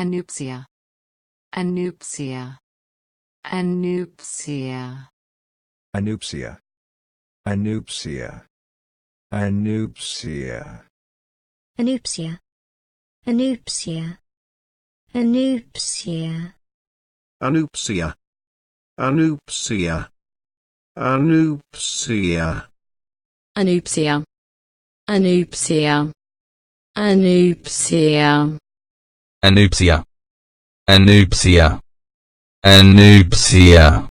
Anupsia. Anupsia. Anupsia. Anupsia. Anupsia. Anupsia. Anupsia. Anupsia. Anupsia. Anupsia. Anupsia. Anupsia. Anupsia. Anupsia. Anupsia. Anupsia. Anupsia. Anupsia.